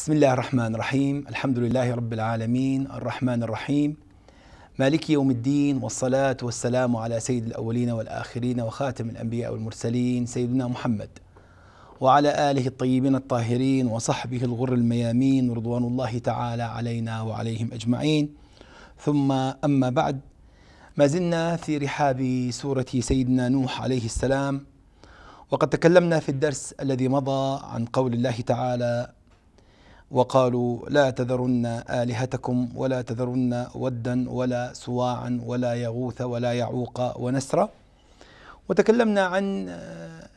بسم الله الرحمن الرحيم الحمد لله رب العالمين الرحمن الرحيم مالك يوم الدين والصلاة والسلام على سيد الأولين والآخرين وخاتم الأنبياء والمرسلين سيدنا محمد وعلى آله الطيبين الطاهرين وصحبه الغر الميامين رضوان الله تعالى علينا وعليهم أجمعين ثم أما بعد ما زلنا في رحاب سورة سيدنا نوح عليه السلام وقد تكلمنا في الدرس الذي مضى عن قول الله تعالى وقالوا لا تذرن آلهتكم ولا تذرن ودا ولا سواعا ولا يغوث ولا يعوق ونسرا وتكلمنا عن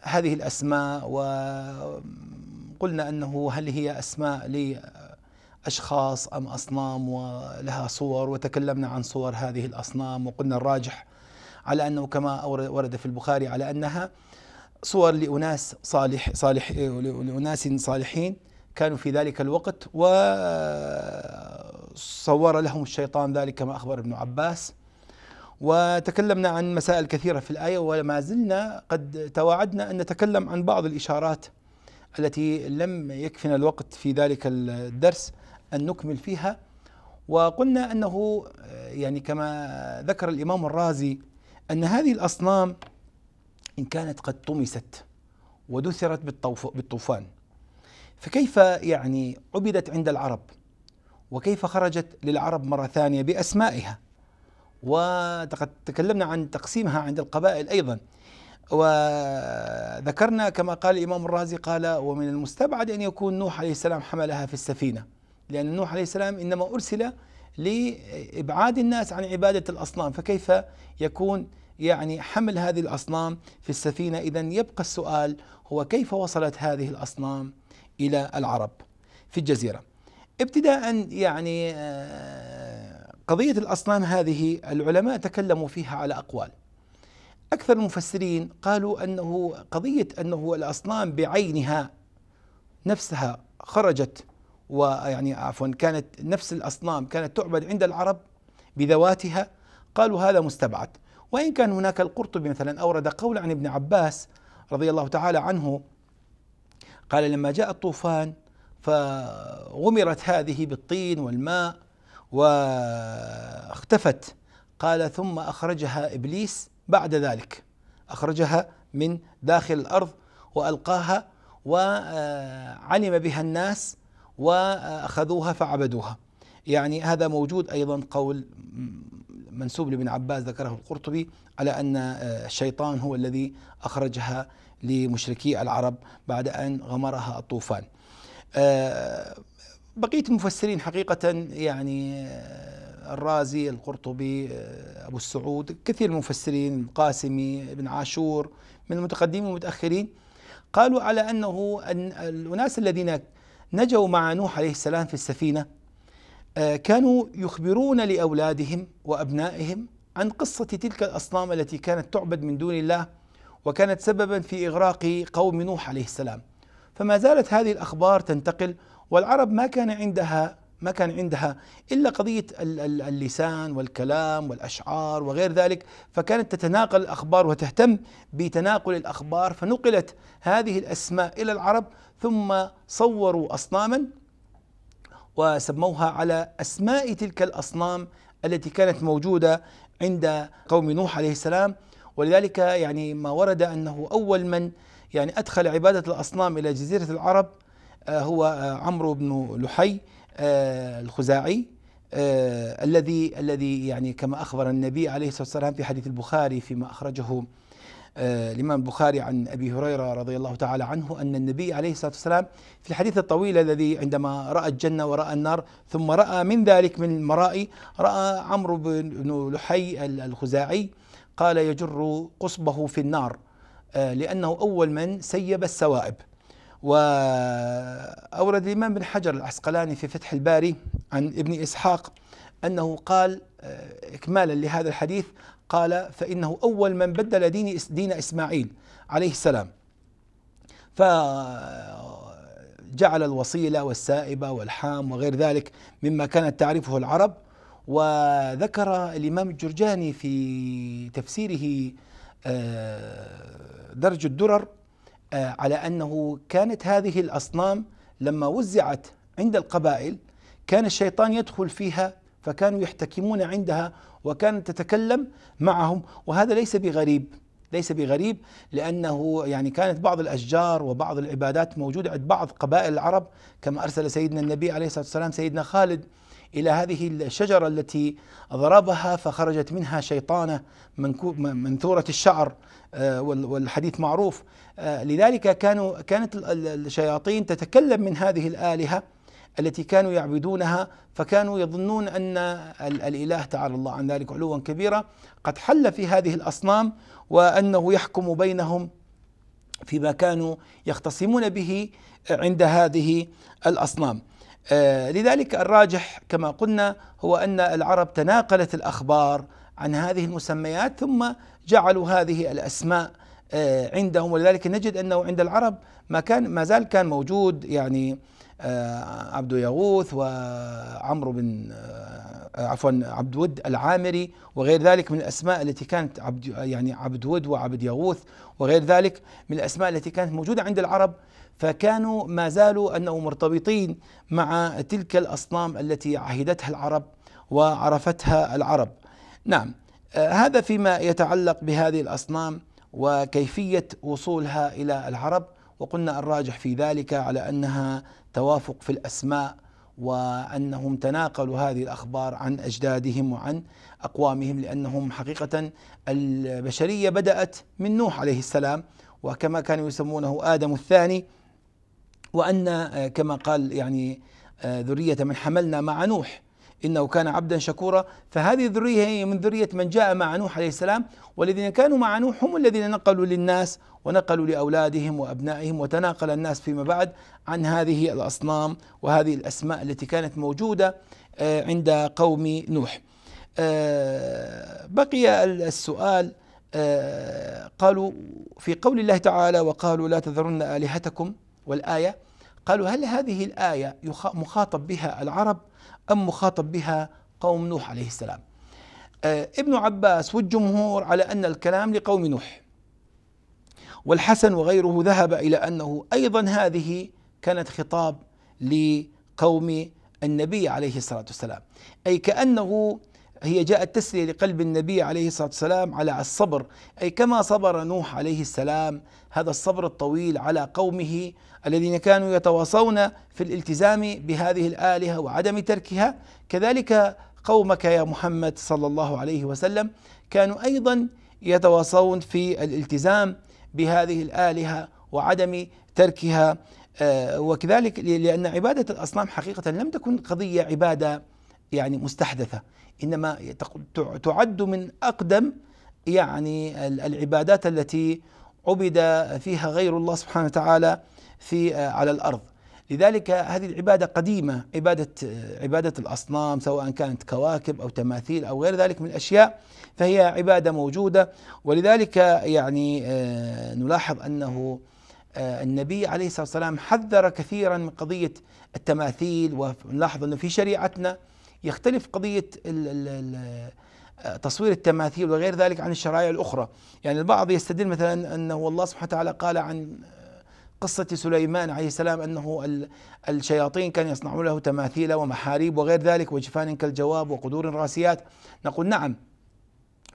هذه الأسماء وقلنا أنه هل هي أسماء لأشخاص أم أصنام ولها صور وتكلمنا عن صور هذه الأصنام وقلنا الراجح على أنه كما ورد في البخاري على أنها صور لأناس صالح صالح لأناس صالحين كانوا في ذلك الوقت وصور لهم الشيطان ذلك كما أخبر ابن عباس وتكلمنا عن مسائل كثيرة في الآية وما زلنا قد تواعدنا أن نتكلم عن بعض الإشارات التي لم يكفنا الوقت في ذلك الدرس أن نكمل فيها وقلنا أنه يعني كما ذكر الإمام الرازي أن هذه الأصنام إن كانت قد طمست ودثرت بالطوفان فكيف يعني عبدت عند العرب وكيف خرجت للعرب مرة ثانية بأسمائها وقد تكلمنا عن تقسيمها عند القبائل أيضا وذكرنا كما قال الإمام الرازي قال ومن المستبعد أن يكون نوح عليه السلام حملها في السفينة لأن نوح عليه السلام إنما أرسل لإبعاد الناس عن عبادة الأصنام فكيف يكون يعني حمل هذه الأصنام في السفينة إذا يبقى السؤال هو كيف وصلت هذه الأصنام إلى العرب في الجزيرة ابتداء يعني آه، قضية الأصنام هذه العلماء تكلموا فيها على أقوال أكثر المفسرين قالوا أنه قضية أنه الأصنام بعينها نفسها خرجت ويعني عفوا كانت نفس الأصنام كانت تعبد عند العرب بذواتها قالوا هذا مستبعد وإن كان هناك القرطبي مثلا أورد قول عن ابن عباس رضي الله تعالى عنه قال لما جاء الطوفان فغمرت هذه بالطين والماء واختفت قال ثم اخرجها ابليس بعد ذلك اخرجها من داخل الارض والقاها وعلم بها الناس واخذوها فعبدوها يعني هذا موجود ايضا قول منسوب لابن عباس ذكره القرطبي على ان الشيطان هو الذي اخرجها لمشركي العرب بعد أن غمرها الطوفان آه، بقية المفسرين حقيقة يعني آه، الرازي القرطبي آه، أبو السعود كثير من المفسرين القاسمي ابن عاشور من المتقدمين والمتأخرين قالوا على أنه أن الأناس الذين نجوا مع نوح عليه السلام في السفينة كانوا يخبرون لأولادهم وأبنائهم عن قصة تلك الأصنام التي كانت تعبد من دون الله وكانت سببا في إغراق قوم نوح عليه السلام فما زالت هذه الأخبار تنتقل والعرب ما كان عندها ما كان عندها الا قضيه اللسان والكلام والاشعار وغير ذلك فكانت تتناقل الاخبار وتهتم بتناقل الاخبار فنقلت هذه الاسماء الى العرب ثم صوروا اصناما وسموها على اسماء تلك الاصنام التي كانت موجوده عند قوم نوح عليه السلام ولذلك يعني ما ورد أنه أول من يعني أدخل عبادة الأصنام إلى جزيرة العرب آه، هو آه، عمرو بن لحي آه، الخزاعي الذي الذي يعني كما أخبر النبي عليه الصلاة والسلام في حديث البخاري فيما أخرجه الإمام البخاري عن أبي هريرة رضي الله تعالى عنه أن النبي عليه الصلاة والسلام في الحديث الطويل الذي عندما رأى الجنة ورأى النار ثم رأى من ذلك من المرائي رأى عمرو بن لحي الخزاعي قال يجر قصبه في النار آه، لأنه أول من سيب السوائب وأورد الإمام بن حجر العسقلاني في فتح الباري عن ابن إسحاق أنه قال آه، إكمالا لهذا الحديث قال فإنه أول من بدل دين دين إسماعيل عليه السلام فجعل آه، الوصيلة والسائبة والحام وغير ذلك مما كانت تعرفه العرب وذكر الإمام الجرجاني في تفسيره آه، درج الدرر آه، على أنه كانت هذه الأصنام لما وزعت عند القبائل كان الشيطان يدخل فيها فكانوا يحتكمون عندها وكانت تتكلم معهم وهذا ليس بغريب ليس بغريب لأنه يعني كانت بعض الأشجار وبعض العبادات موجودة عند بعض قبائل العرب كما أرسل سيدنا النبي عليه الصلاة والسلام سيدنا خالد إلى هذه الشجرة التي ضربها فخرجت منها شيطانة منثورة الشعر آه، والحديث معروف آه، لذلك كانوا كانت الشياطين تتكلم من هذه الآلهة التي كانوا يعبدونها فكانوا يظنون ان الاله تعالى الله عن ذلك علوا كبيرا قد حل في هذه الاصنام وانه يحكم بينهم فيما كانوا يختصمون به عند هذه الاصنام آه، لذلك الراجح كما قلنا هو ان العرب تناقلت الاخبار عن هذه المسميات ثم جعلوا هذه الاسماء آه، عندهم ولذلك نجد انه عند العرب ما كان ما زال كان موجود يعني آه، عبد يغوث وعمرو بن عفوا عبد ود العامري وغير ذلك من الاسماء التي كانت عبد يعني عبد ود وعبد يغوث وغير ذلك من الاسماء التي كانت موجوده عند العرب فكانوا ما زالوا أنهم مرتبطين مع تلك الأصنام التي عهدتها العرب وعرفتها العرب نعم آه، هذا فيما يتعلق بهذه الأصنام وكيفية وصولها إلى العرب وقلنا الراجح في ذلك على أنها توافق في الأسماء وأنهم تناقلوا هذه الأخبار عن أجدادهم وعن أقوامهم لأنهم حقيقة البشرية بدأت من نوح عليه السلام وكما كانوا يسمونه آدم الثاني وأن آه، كما قال يعني آه، ذرية من حملنا مع نوح إنه كان عبدا شكورا فهذه الذرية هي من ذرية من جاء مع نوح عليه السلام والذين كانوا مع نوح هم الذين نقلوا للناس ونقلوا لأولادهم وأبنائهم وتناقل الناس فيما بعد عن هذه الأصنام وهذه الأسماء التي كانت موجودة آه، عند قوم نوح بقي السؤال قالوا في قول الله تعالى وقالوا لا تذرن آلهتكم والآية قالوا هل هذه الآية مخاطب بها العرب أم مخاطب بها قوم نوح عليه السلام آه، ابن عباس والجمهور على أن الكلام لقوم نوح والحسن وغيره ذهب إلى أنه أيضا هذه كانت خطاب لقوم النبي عليه الصلاة والسلام أي كأنه هي جاءت تسلية لقلب النبي عليه الصلاة والسلام على الصبر أي كما صبر نوح عليه السلام هذا الصبر الطويل على قومه الذين كانوا يتواصون في الالتزام بهذه الآلهة وعدم تركها كذلك قومك يا محمد صلى الله عليه وسلم كانوا أيضا يتواصون في الالتزام بهذه الآلهة وعدم تركها آه، وكذلك لأن عبادة الأصنام حقيقة لم تكن قضية عبادة يعني مستحدثة إنما تعد من أقدم يعني العبادات التي عبد فيها غير الله سبحانه وتعالى في آه، على الأرض لذلك هذه العبادة قديمة عبادة آه، عبادة الأصنام سواء كانت كواكب أو تماثيل أو غير ذلك من الأشياء فهي عبادة موجودة ولذلك يعني آه، نلاحظ أنه النبي عليه الصلاة والسلام حذر كثيرا من قضية التماثيل ونلاحظ أنه في شريعتنا يختلف قضية تصوير التماثيل وغير ذلك عن الشرائع الأخرى يعني البعض يستدل مثلا أنه الله سبحانه وتعالى قال عن قصة سليمان عليه السلام أنه الشياطين كان يصنعون له تماثيل ومحاريب وغير ذلك وجفان كالجواب وقدور راسيات نقول نعم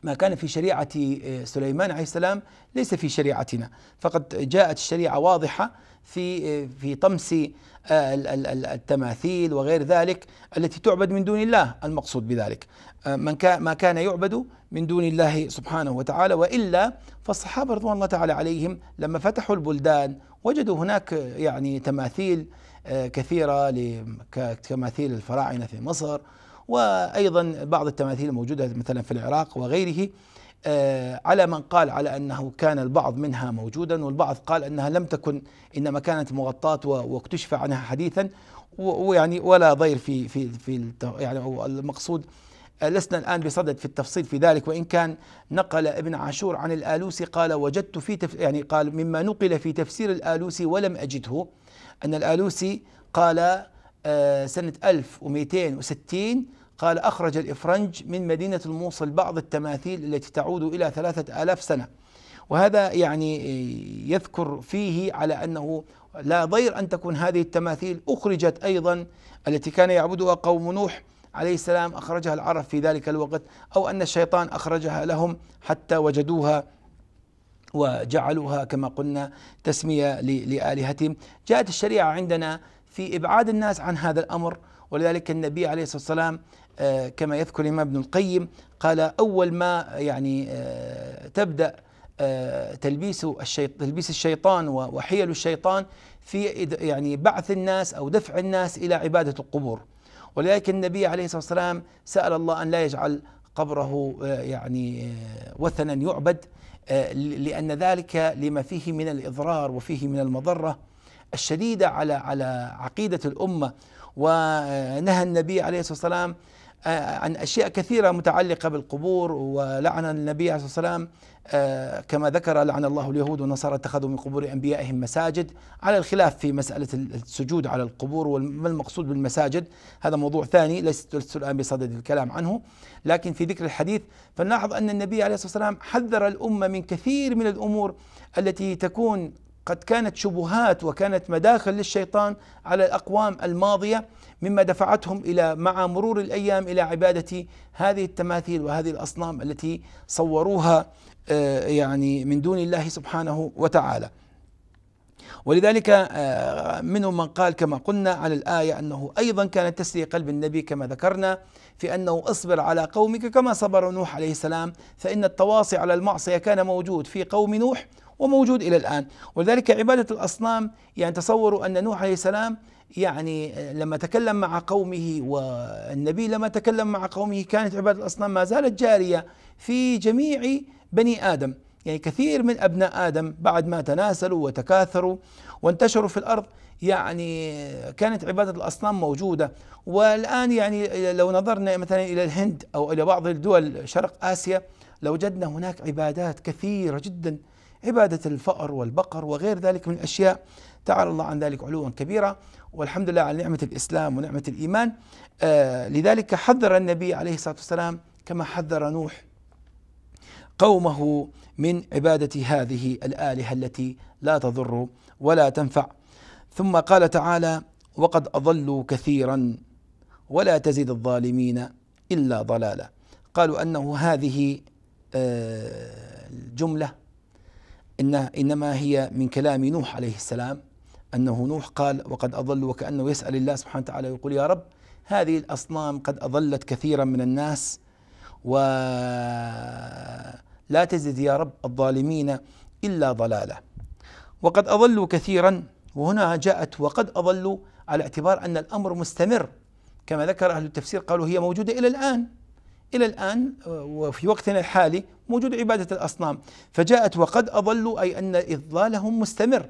ما كان في شريعة آه، سليمان عليه السلام ليس في شريعتنا فقد جاءت الشريعة واضحة في آه، في طمس آه، التماثيل وغير ذلك التي تعبد من دون الله المقصود بذلك من كان ما كان يعبد من دون الله سبحانه وتعالى والا فالصحابه رضوان الله تعالى عليهم لما فتحوا البلدان وجدوا هناك يعني تماثيل كثيره كتماثيل الفراعنه في مصر وأيضا بعض التماثيل الموجودة مثلا في العراق وغيره آه، على من قال على أنه كان البعض منها موجودا والبعض قال أنها لم تكن إنما كانت مغطاة واكتشف عنها حديثا ويعني ولا ضير في في في يعني المقصود آه، لسنا الآن بصدد في التفصيل في ذلك وإن كان نقل ابن عاشور عن الآلوسي قال وجدت في تف يعني قال مما نقل في تفسير الآلوسي ولم أجده أن الآلوسي قال آه، سنة 1260 قال أخرج الإفرنج من مدينة الموصل بعض التماثيل التي تعود إلى ثلاثة آلاف سنة وهذا يعني يذكر فيه على أنه لا ضير أن تكون هذه التماثيل أخرجت أيضا التي كان يعبدها قوم نوح عليه السلام أخرجها العرب في ذلك الوقت أو أن الشيطان أخرجها لهم حتى وجدوها وجعلوها كما قلنا تسمية لآلهتهم جاءت الشريعة عندنا في إبعاد الناس عن هذا الأمر ولذلك النبي عليه الصلاة والسلام آه، كما يذكر الإمام ابن القيم قال أول ما يعني آه، تبدأ آه، تلبيس الشيطان تلبيس الشيطان وحيل الشيطان في يعني بعث الناس أو دفع الناس إلى عبادة القبور ولكن النبي عليه الصلاة والسلام سأل الله أن لا يجعل قبره يعني وثنا يعبد لأن ذلك لما فيه من الإضرار وفيه من المضرة الشديدة على على عقيدة الأمة ونهى النبي عليه الصلاة والسلام آه، عن أشياء كثيرة متعلقة بالقبور ولعن النبي عليه الصلاة والسلام كما ذكر لعن الله اليهود والنصارى اتخذوا من قبور أنبيائهم مساجد على الخلاف في مسألة السجود على القبور وما المقصود بالمساجد هذا موضوع ثاني لست الآن بصدد الكلام عنه لكن في ذكر الحديث فنلاحظ أن النبي عليه الصلاة والسلام حذر الأمة من كثير من الأمور التي تكون قد كانت شبهات وكانت مداخل للشيطان على الاقوام الماضيه مما دفعتهم الى مع مرور الايام الى عباده هذه التماثيل وهذه الاصنام التي صوروها آه، يعني من دون الله سبحانه وتعالى. ولذلك آه، منهم من قال كما قلنا على الآية أنه أيضا كانت تسري قلب النبي كما ذكرنا في أنه اصبر على قومك كما صبر نوح عليه السلام فإن التواصي على المعصية كان موجود في قوم نوح وموجود إلى الآن ولذلك عبادة الأصنام يعني تصوروا أن نوح عليه السلام يعني آه، لما تكلم مع قومه والنبي لما تكلم مع قومه كانت عبادة الأصنام ما زالت جارية في جميع بني آدم يعني كثير من أبناء آدم بعد ما تناسلوا وتكاثروا وانتشروا في الأرض يعني آه، كانت عبادة الأصنام موجودة والآن يعني لو نظرنا مثلا إلى الهند أو إلى بعض الدول شرق آسيا لوجدنا هناك عبادات كثيرة جدا عبادة الفأر والبقر وغير ذلك من الأشياء تعالى الله عن ذلك علوا كبيرا والحمد لله على نعمة الإسلام ونعمة الإيمان آه لذلك حذر النبي عليه الصلاة والسلام كما حذر نوح قومه من عبادة هذه الآلهة التي لا تضر ولا تنفع ثم قال تعالى وقد أضلوا كثيرا ولا تزد الظالمين إلا ضلالا قالوا أنه هذه آه، الجملة إن إنما هي من كلام نوح عليه السلام أنه نوح قال وقد أضل وكأنه يسأل الله سبحانه وتعالى يقول يا رب هذه الأصنام قد أضلت كثيرا من الناس ولا تزد يا رب الظالمين إلا ضلالا وقد أضلوا كثيرا وهنا جاءت وقد أضلوا على اعتبار أن الأمر مستمر كما ذكر أهل التفسير قالوا هي موجودة إلى الآن إلى الآن آه، وفي وقتنا الحالي موجود عبادة الأصنام فجاءت وقد أضلوا أي أن إضلالهم مستمر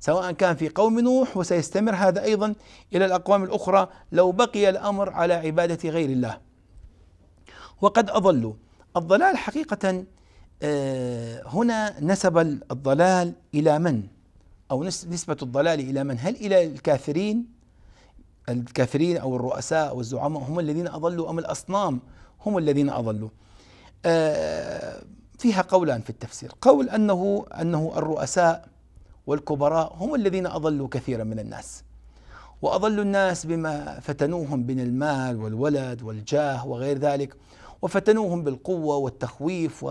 سواء كان في قوم نوح وسيستمر هذا أيضا إلى الأقوام الأخرى لو بقي الأمر على عبادة غير الله وقد أضلوا الضلال حقيقة آه، هنا نسب الضلال إلى من؟ أو نسبة الضلال إلى من؟ هل إلى الكافرين الكافرين أو الرؤساء والزعماء هم الذين أضلوا أم الأصنام هم الذين أضلوا آه، فيها قولان في التفسير قول أنه, أنه الرؤساء والكبراء هم الذين أضلوا كثيرا من الناس وأضلوا الناس بما فتنوهم من المال والولد والجاه وغير ذلك وفتنوهم بالقوة والتخويف و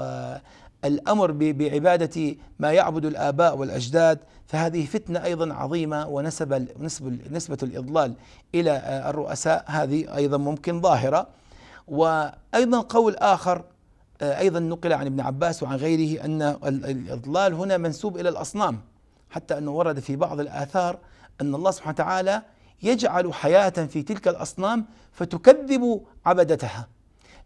الامر بعباده ما يعبد الاباء والاجداد فهذه فتنه ايضا عظيمه ونسب نسبه الاضلال الى آه، الرؤساء هذه ايضا ممكن ظاهره وايضا قول اخر آه، ايضا نقل عن ابن عباس وعن غيره ان الاضلال هنا منسوب الى الاصنام حتى انه ورد في بعض الاثار ان الله سبحانه وتعالى يجعل حياه في تلك الاصنام فتكذب عبدتها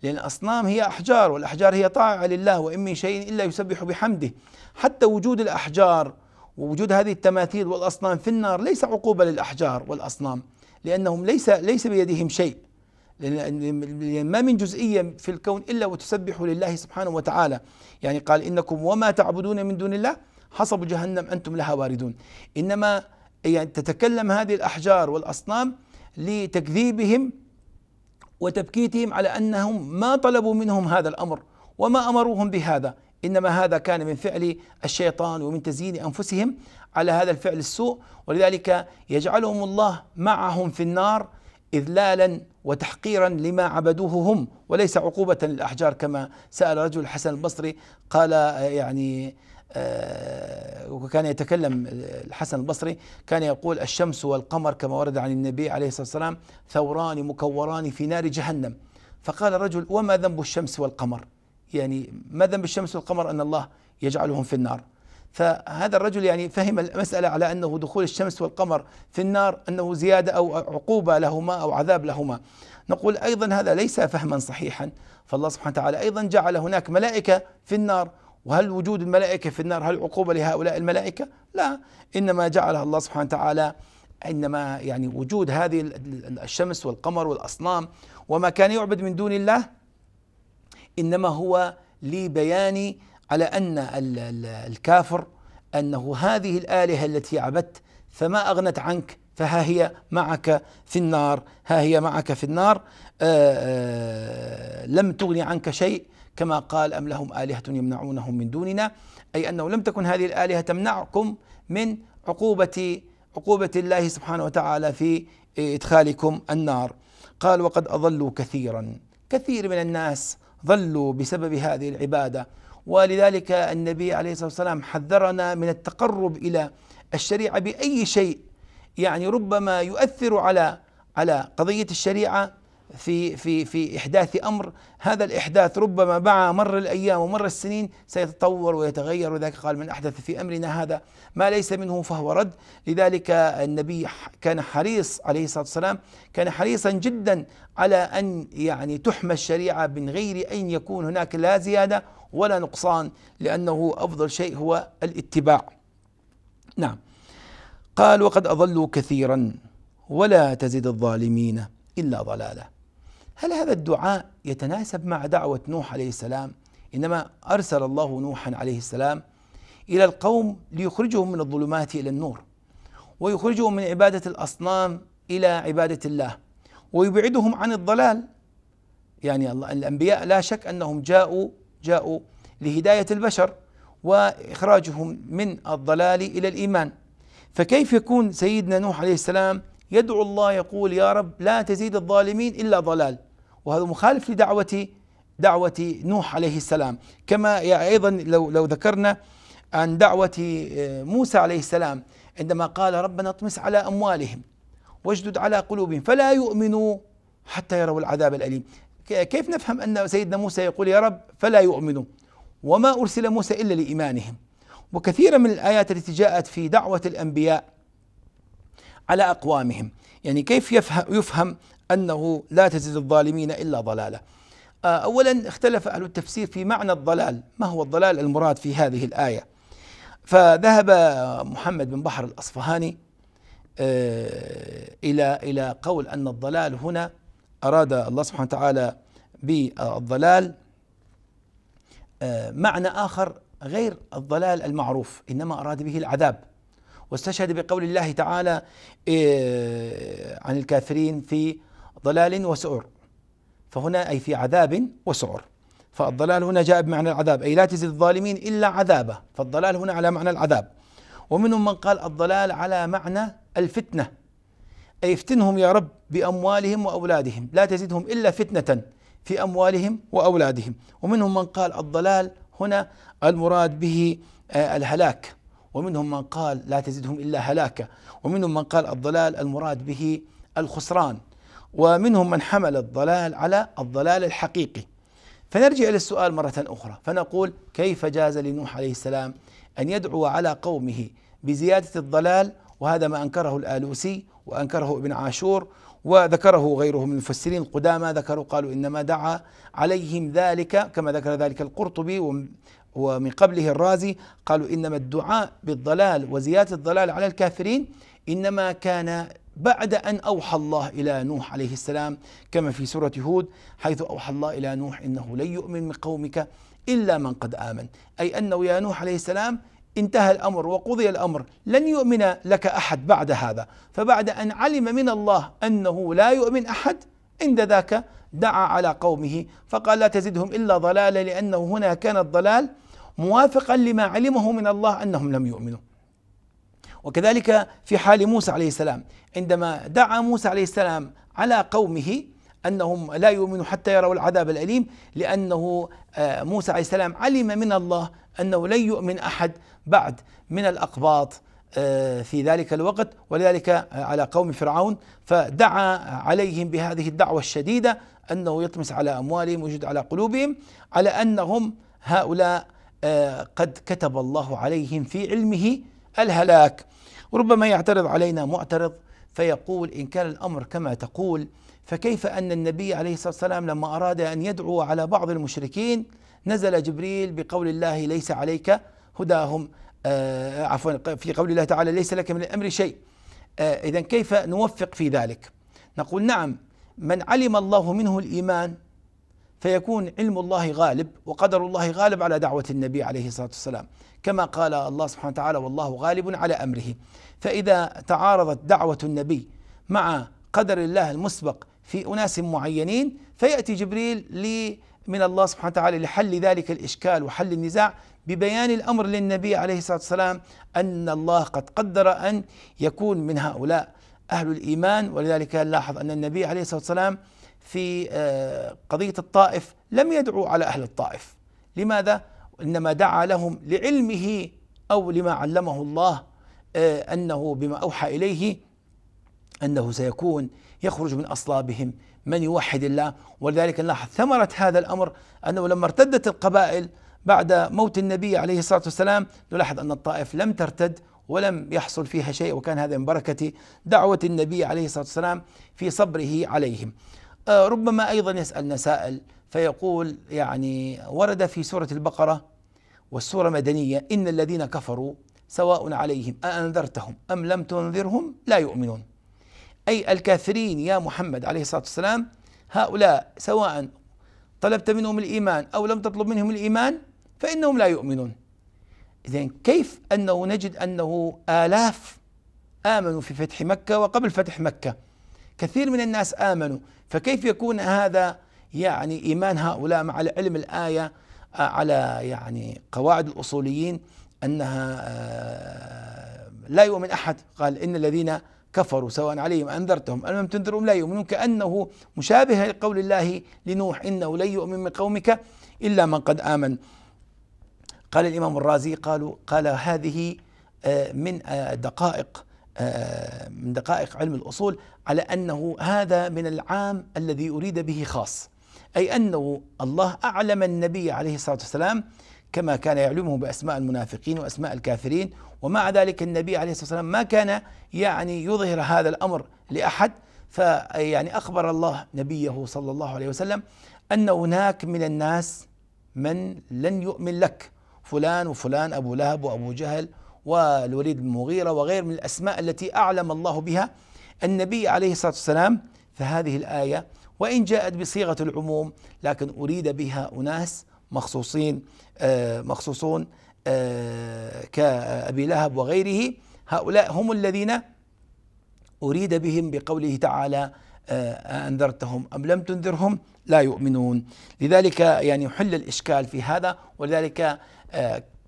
لأن الأصنام هي أحجار والأحجار هي طاعة لله وإن من شيء إلا يسبح بحمده حتى وجود الأحجار ووجود هذه التماثيل والأصنام في النار ليس عقوبة للأحجار والأصنام لأنهم ليس ليس بيدهم شيء لأن ما من جزئية في الكون إلا وتسبح لله سبحانه وتعالى يعني قال إنكم وما تعبدون من دون الله حصب جهنم أنتم لها واردون إنما يعني تتكلم هذه الأحجار والأصنام لتكذيبهم وتبكيتهم على انهم ما طلبوا منهم هذا الامر وما امروهم بهذا انما هذا كان من فعل الشيطان ومن تزيين انفسهم على هذا الفعل السوء ولذلك يجعلهم الله معهم في النار اذلالا وتحقيرا لما عبدوه هم وليس عقوبه للاحجار كما سال رجل الحسن البصري قال يعني آه، وكان يتكلم آه، الحسن البصري كان يقول الشمس والقمر كما ورد عن النبي عليه الصلاة والسلام ثوران مكوران في نار جهنم فقال رجل وما ذنب الشمس والقمر يعني ما ذنب الشمس والقمر أن الله يجعلهم في النار فهذا الرجل يعني فهم المسألة على أنه دخول الشمس والقمر في النار أنه زيادة أو عقوبة لهما أو عذاب لهما نقول أيضا هذا ليس فهما صحيحا فالله سبحانه وتعالى أيضا جعل هناك ملائكة في النار وهل وجود الملائكة في النار هل عقوبة لهؤلاء الملائكة لا إنما جعلها الله سبحانه وتعالى إنما يعني وجود هذه الشمس والقمر والأصنام وما كان يعبد من دون الله إنما هو لبيان على أن الكافر أنه هذه الآلهة التي عبدت فما أغنت عنك فها هي معك في النار ها هي معك في النار آآ آه، آآ آه، لم تغني عنك شيء كما قال أم لهم آلهة يمنعونهم من دوننا أي أنه لم تكن هذه الآلهة تمنعكم من عقوبة عقوبة الله سبحانه وتعالى في إدخالكم النار قال وقد أضلوا كثيرا كثير من الناس ضلوا بسبب هذه العبادة ولذلك النبي عليه الصلاة والسلام حذرنا من التقرب إلى الشريعة بأي شيء يعني ربما يؤثر على على قضية الشريعة في في في احداث امر هذا الاحداث ربما مع مر الايام ومر السنين سيتطور ويتغير وذلك قال من احدث في امرنا هذا ما ليس منه فهو رد لذلك النبي كان حريص عليه الصلاه والسلام كان حريصا جدا على ان يعني تحمى الشريعه من غير ان يكون هناك لا زياده ولا نقصان لانه افضل شيء هو الاتباع نعم قال وقد اضلوا كثيرا ولا تزد الظالمين الا ضلالا هل هذا الدعاء يتناسب مع دعوة نوح عليه السلام إنما أرسل الله نوحا عليه السلام إلى القوم ليخرجهم من الظلمات إلى النور ويخرجهم من عبادة الأصنام إلى عبادة الله ويبعدهم عن الضلال يعني الله الأنبياء لا شك أنهم جاءوا جاءوا لهداية البشر وإخراجهم من الضلال إلى الإيمان فكيف يكون سيدنا نوح عليه السلام يدعو الله يقول يا رب لا تزيد الظالمين إلا ضلال وهذا مخالف لدعوة دعوة نوح عليه السلام كما أيضا لو, لو ذكرنا عن دعوة آه، موسى عليه السلام عندما قال ربنا اطمس على أموالهم واجدد على قلوبهم فلا يؤمنوا حتى يروا العذاب الأليم كيف نفهم أن سيدنا موسى يقول يا رب فلا يؤمنوا وما أرسل موسى إلا لإيمانهم وكثيرا من الآيات التي جاءت في دعوة الأنبياء على أقوامهم يعني كيف يفهم, يفهم أنه لا تزيد الظالمين إلا ضلالة آه، أولا اختلف أهل التفسير في معنى الضلال ما هو الضلال المراد في هذه الآية فذهب محمد بن بحر الأصفهاني آه، إلى إلى قول أن الضلال هنا أراد الله سبحانه وتعالى بالضلال آه، معنى آخر غير الضلال المعروف إنما أراد به العذاب واستشهد بقول الله تعالى عن الكافرين في ضلال وسعر فهنا أي في عذاب وسعر فالضلال هنا جاء بمعنى العذاب أي لا تزد الظالمين إلا عذابه فالضلال هنا على معنى العذاب ومنهم من قال الضلال على معنى الفتنة أي افتنهم يا رب بأموالهم وأولادهم لا تزدهم إلا فتنة في أموالهم وأولادهم ومنهم من قال الضلال هنا المراد به آه، الهلاك ومنهم من قال لا تزدهم إلا هلاكا ومنهم من قال الضلال المراد به الخسران ومنهم من حمل الضلال على الضلال الحقيقي فنرجع إلى السؤال مرة أخرى فنقول كيف جاز لنوح عليه السلام أن يدعو على قومه بزيادة الضلال وهذا ما أنكره الآلوسي وأنكره ابن عاشور وذكره غيره من المفسرين القدامى ذكروا قالوا إنما دعا عليهم ذلك كما ذكر ذلك القرطبي ومن قبله الرازي قالوا إنما الدعاء بالضلال وزيادة الضلال على الكافرين إنما كان بعد أن أوحى الله إلى نوح عليه السلام كما في سورة هود حيث أوحى الله إلى نوح إنه لن يؤمن من قومك إلا من قد آمن أي أنه يا نوح عليه السلام انتهى الامر وقضي الامر لن يؤمن لك احد بعد هذا فبعد ان علم من الله انه لا يؤمن احد عند ذاك دعا على قومه فقال لا تزدهم الا ضلالا لانه هنا كان الضلال موافقا لما علمه من الله انهم لم يؤمنوا وكذلك في حال موسى عليه السلام عندما دعا موسى عليه السلام على قومه انهم لا يؤمنوا حتى يروا العذاب الاليم لانه آه، موسى عليه السلام علم من الله انه لن يؤمن احد بعد من الاقباط آه، في ذلك الوقت ولذلك آه، على قوم فرعون فدعا عليهم بهذه الدعوه الشديده انه يطمس على اموالهم ويجد على قلوبهم على انهم هؤلاء قد كتب الله عليهم في علمه الهلاك ربما يعترض علينا معترض فيقول إن كان الأمر كما تقول فكيف أن النبي عليه الصلاة والسلام لما أراد أن يدعو على بعض المشركين نزل جبريل بقول الله ليس عليك هداهم آه عفوا في قول الله تعالى ليس لك من الأمر شيء آه إذا كيف نوفق في ذلك نقول نعم من علم الله منه الإيمان فيكون علم الله غالب وقدر الله غالب على دعوة النبي عليه الصلاة والسلام كما قال الله سبحانه وتعالى والله غالب على امره فاذا تعارضت دعوه النبي مع قدر الله المسبق في اناس معينين فياتي جبريل لي من الله سبحانه وتعالى لحل ذلك الاشكال وحل النزاع ببيان الامر للنبي عليه الصلاه والسلام ان الله قد قدر ان يكون من هؤلاء اهل الايمان ولذلك نلاحظ ان النبي عليه الصلاه والسلام في آه، قضيه الطائف لم يدعو على اهل الطائف لماذا؟ إنما دعا لهم لعلمه أو لما علمه الله آه، أنه بما أوحى إليه أنه سيكون يخرج من أصلابهم من يوحد الله ولذلك نلاحظ ثمرة هذا الأمر أنه لما ارتدت القبائل بعد موت النبي عليه الصلاة والسلام نلاحظ أن الطائف لم ترتد ولم يحصل فيها شيء وكان هذا من بركة دعوة النبي عليه الصلاة والسلام في صبره عليهم آه، ربما أيضا يسألنا سائل فيقول يعني ورد في سورة البقرة والسورة المدنية إن الذين كفروا سواء عليهم أأنذرتهم أم لم تنذرهم لا يؤمنون أي الكافرين يا محمد عليه الصلاة والسلام هؤلاء سواء طلبت منهم الإيمان أو لم تطلب منهم الإيمان فإنهم لا يؤمنون إذا كيف أنه نجد أنه آلاف آمنوا في فتح مكة وقبل فتح مكة كثير من الناس آمنوا فكيف يكون هذا يعني إيمان هؤلاء مع العلم الآية آه، على يعني قواعد الأصوليين أنها آه، لا يؤمن أحد قال إن الذين كفروا سواء عليهم أنذرتهم أم لم تنذرهم لا يؤمنون كأنه مشابه لقول الله لنوح إنه لن يؤمن من قومك إلا من قد آمن قال الإمام الرازي قالوا قال هذه آه، من دقائق من دقائق علم الأصول على أنه هذا من العام الذي أريد به خاص أي أنه الله أعلم النبي عليه الصلاة والسلام كما كان يعلمه بأسماء المنافقين وأسماء الكافرين ومع ذلك النبي عليه الصلاة والسلام ما كان يعني يظهر هذا الأمر لأحد فيعني أخبر الله نبيه صلى الله عليه وسلم أن هناك من الناس من لن يؤمن لك فلان وفلان أبو لهب وأبو جهل والوليد المغيرة وغير من الأسماء التي أعلم الله بها النبي عليه الصلاة والسلام فهذه الآية وإن جاءت بصيغة العموم لكن أريد بها أناس مخصوصين آه، مخصوصون آه، كأبي لهب وغيره هؤلاء هم الذين أريد بهم بقوله تعالى آه، أنذرتهم أم لم تنذرهم لا يؤمنون لذلك يعني يحل الإشكال في هذا ولذلك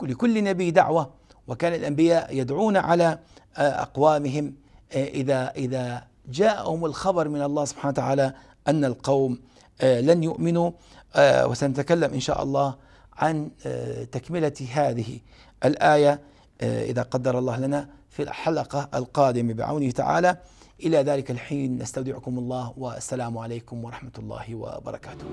لكل نبي دعوة وكان الأنبياء يدعون على أقوامهم إذا إذا جاءهم الخبر من الله سبحانه وتعالى أن القوم آه، لن يؤمنوا آه، وسنتكلم إن شاء الله عن آه، تكملة هذه الآية إذا قدر الله لنا في الحلقة القادمة بعونه تعالى إلى ذلك الحين نستودعكم الله والسلام عليكم ورحمة الله وبركاته